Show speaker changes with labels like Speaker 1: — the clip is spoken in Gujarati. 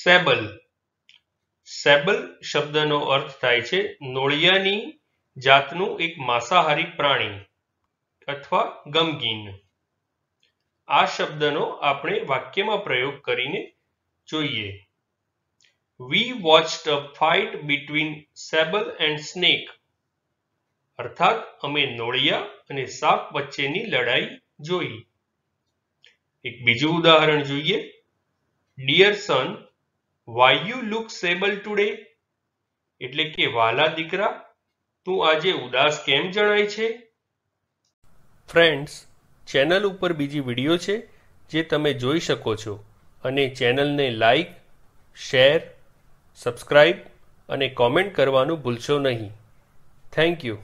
Speaker 1: સેબલ
Speaker 2: સેબલ શબ્દનો અર્થ થાય છે નોળિયાની જાતનું એક માંસાહારી પ્રાણી અથવા ગમગીન આ શબ્દનો આપણે વાક્યમાં પ્રયોગ કરીને જોઈએ we watched a fight between sable and snake અર્થાત અમે નોળિયા અને સાપ વચ્ચેની લડાઈ જોઈ એક બીજું ઉદાહરણ જોઈએ dear son why you look sable today એટલે કે વાલા દીકરા તું આજે ઉદાસ કેમ જણાય છે ફ્રેન્ડ્સ ચેનલ ઉપર બીજી વિડીયો છે જે તમે જોઈ શકો છો અને ચેનલને લાઈક શેર સબસ્ક્રાઈબ અને કોમેન્ટ કરવાનું ભૂલશો નહીં થેન્ક યુ